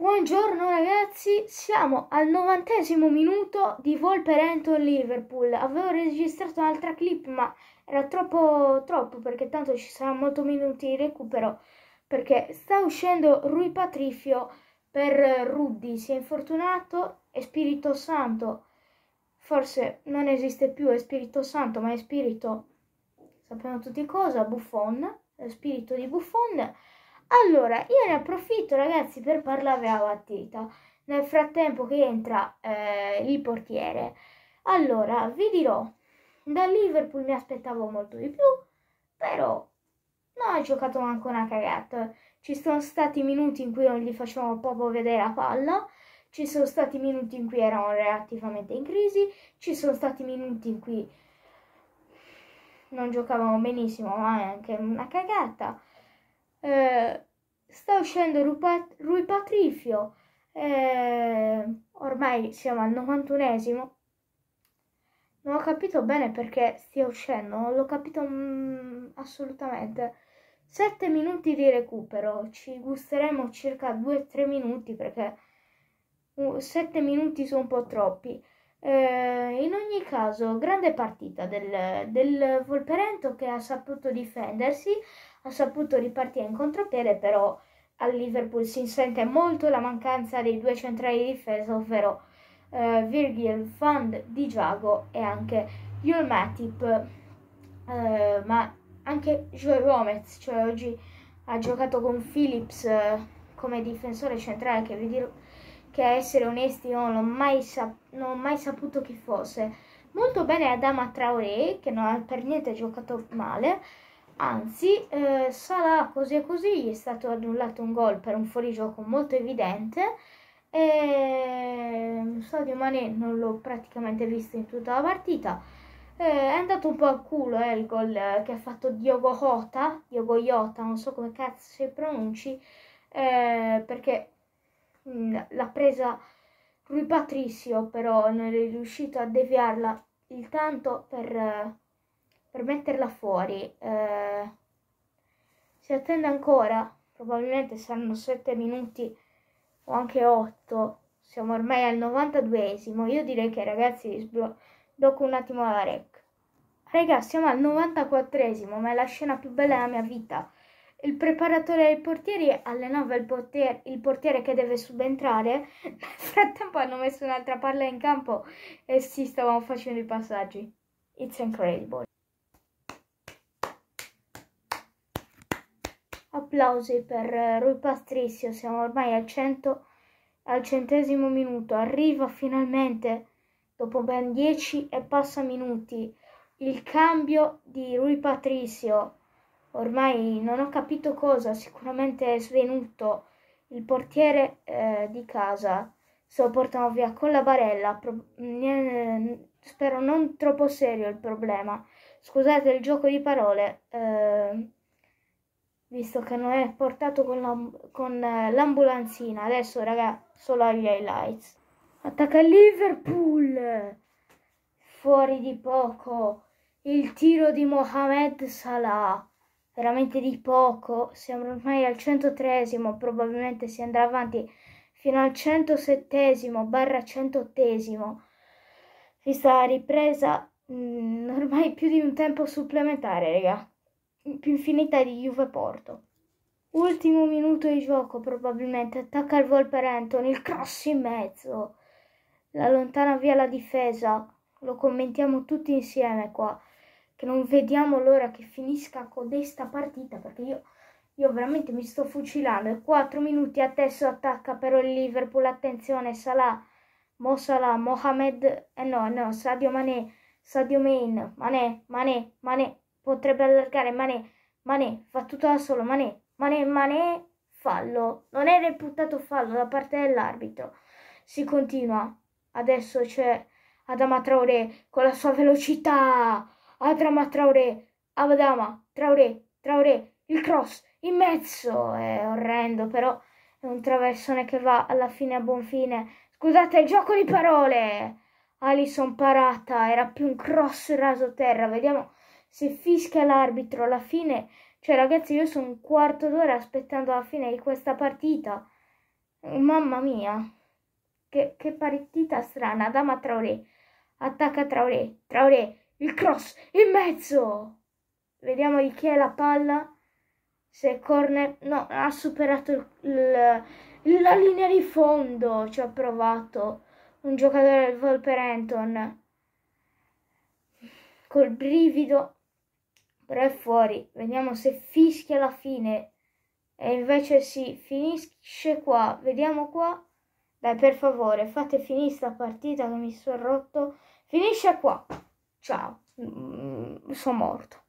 Buongiorno ragazzi, siamo al novantesimo minuto di Wolverhampton Liverpool. Avevo registrato un'altra clip ma era troppo troppo perché tanto ci saranno molti minuti di recupero perché sta uscendo Rui Patrifio per Ruddy, si è infortunato e Spirito Santo. Forse non esiste più è Spirito Santo, ma è Spirito sappiamo tutti cosa, Buffon, è spirito di Buffon allora, io ne approfitto ragazzi per parlarvi a partita, nel frattempo che entra eh, il portiere. Allora, vi dirò, da Liverpool mi aspettavo molto di più, però non ha giocato neanche una cagata. Ci sono stati minuti in cui non gli facevamo proprio vedere la palla, ci sono stati minuti in cui erano relativamente in crisi, ci sono stati minuti in cui non giocavamo benissimo, ma è anche una cagata eh, sta uscendo Rui, Patrifio, eh, ormai siamo al 91esimo. Non ho capito bene perché stia uscendo, non l'ho capito mm, assolutamente. 7 minuti di recupero, ci gusteremo circa 2-3 minuti perché 7 uh, minuti sono un po' troppi. Eh, in ogni caso, grande partita del, del Volperento che ha saputo difendersi, ha saputo ripartire in contropiede, però a Liverpool si sente molto la mancanza dei due centrali di difesa, ovvero eh, Virgil Fund di Giago e anche Yul Matip, eh, ma anche Joe Gomez, cioè oggi ha giocato con Phillips eh, come difensore centrale che vi dirò che a essere onesti non ho mai, non ho mai saputo chi fosse. Molto bene Adama Traoré, che non ha per niente giocato male, anzi eh, Salah così e così gli è stato annullato un gol per un fuorigioco molto evidente e mm, Sadio Mane non l'ho praticamente visto in tutta la partita eh, è andato un po' al culo eh, il gol eh, che ha fatto Diogo Jota Diogo Jota, non so come cazzo si pronunci eh, perché Mm, l'ha presa lui Patricio, però non è riuscito a deviarla il tanto per, per metterla fuori. Eh, si attende ancora, probabilmente saranno 7 minuti o anche 8. Siamo ormai al 92esimo. Io direi che ragazzi sblocco un attimo la rec. Ragazzi, siamo al 94esimo, ma è la scena più bella della mia vita il preparatore dei portieri allenava il portiere, il portiere che deve subentrare, nel frattempo hanno messo un'altra palla in campo e si stavano facendo i passaggi. It's incredible. Applausi per eh, Rui Pastricio, siamo ormai al, cento, al centesimo minuto, arriva finalmente dopo ben 10 e passa minuti il cambio di Rui Patricio ormai non ho capito cosa, sicuramente è svenuto il portiere eh, di casa. Se lo portano via con la barella, pro- eh, spero non troppo serio il problema. Scusate il gioco di parole, eh, visto che non è portato con, la- con eh, l'ambulanzina. Adesso, raga, solo agli highlights. Attacca Liverpool! Fuori di poco il tiro di Mohamed Salah veramente di poco, siamo ormai al 103, probabilmente si andrà avanti fino al 107 barra 108, vista la ripresa mh, mm, ormai più di un tempo supplementare, raga, più infinita di Juve Porto. Ultimo minuto di gioco probabilmente, attacca il Volperenton, il cross in mezzo, la lontana via la difesa, lo commentiamo tutti insieme qua che non vediamo l'ora che finisca questa partita perché io, io veramente mi sto fucilando. 4 minuti adesso attacca però il Liverpool, attenzione Salah, Mo Salah, Mohamed, eh no, no, Sadio Mané, Sadio Main, Mané, Mané, Mané, potrebbe allargare Mané, Mané, fa tutto da solo, Mané, Mané, Mané, fallo. Non è reputato fallo da parte dell'arbitro. Si continua. Adesso c'è Adama Traoré con la sua velocità. Adrama Traoré, Avadama, Traoré, Traoré, il cross in mezzo è orrendo, però è un traversone che va alla fine a buon fine. Scusate gioco di parole. Alison parata, era più un cross raso terra. Vediamo se fischia l'arbitro alla fine. Cioè, ragazzi, io sono un quarto d'ora aspettando la fine di questa partita. Mamma mia, che, che partita strana. Adama Traoré, attacca Traoré, Traoré, il cross in mezzo. Vediamo di chi è la palla. Se è corner, no, ha superato il, il, la linea di fondo. Ci ha provato un giocatore del Volperenton col brivido, però è fuori. Vediamo se fischia la fine. E invece si finisce qua. Vediamo qua. Dai, per favore, fate finire sta partita che mi sono rotto. Finisce qua ciao, mm, mm, mm, sono morto.